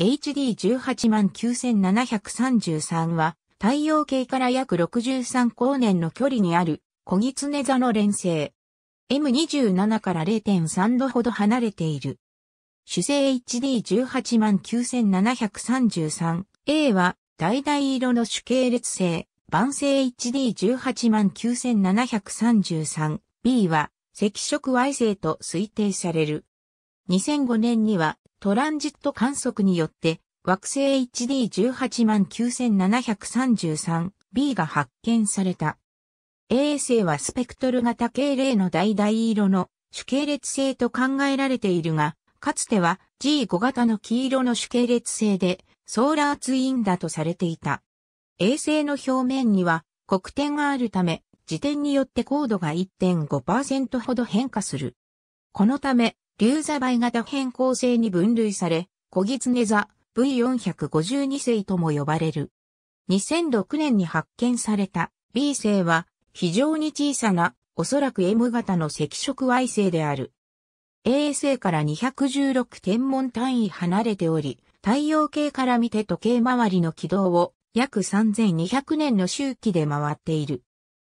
HD189,733 は太陽系から約63光年の距離にある小ギツネ座の連星。M27 から0.3度ほど離れている。主星 HD189,733A は大々色の主系列星、晩星 HD189,733B は赤色矮星と推定される。2005年にはトランジット観測によって、惑星 HD189,733B が発見された。衛星はスペクトル型系例の橙色の主系列星と考えられているが、かつては G5 型の黄色の主系列星でソーラーツインだとされていた。衛星の表面には黒点があるため、時点によって高度が1.5%ほど変化する。このため、竜座倍型変更性に分類され、小ネ座 V452 星とも呼ばれる。2006年に発見された B 星は非常に小さなおそらく M 型の赤色 Y 星である。A 星から216天文単位離れており、太陽系から見て時計回りの軌道を約3200年の周期で回っている。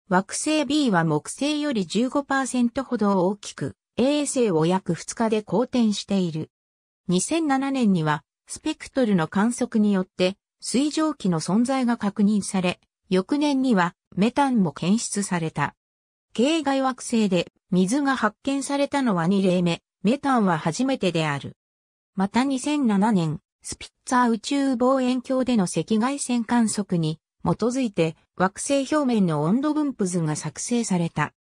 惑星 B は木星より15%ほど大きく、衛星を約2日で公転している。2007年には、スペクトルの観測によって、水蒸気の存在が確認され、翌年には、メタンも検出された。系外惑星で、水が発見されたのは2例目、メタンは初めてである。また2007年、スピッツァー宇宙望遠鏡での赤外線観測に基づいて惑星表面の温度分布図が作成された。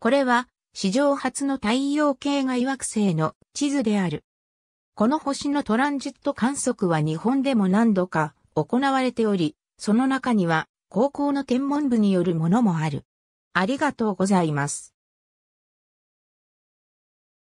これは史上初の太陽系外惑星の地図である。この星のトランジット観測は日本でも何度か行われており、その中には高校の天文部によるものもある。ありがとうございます。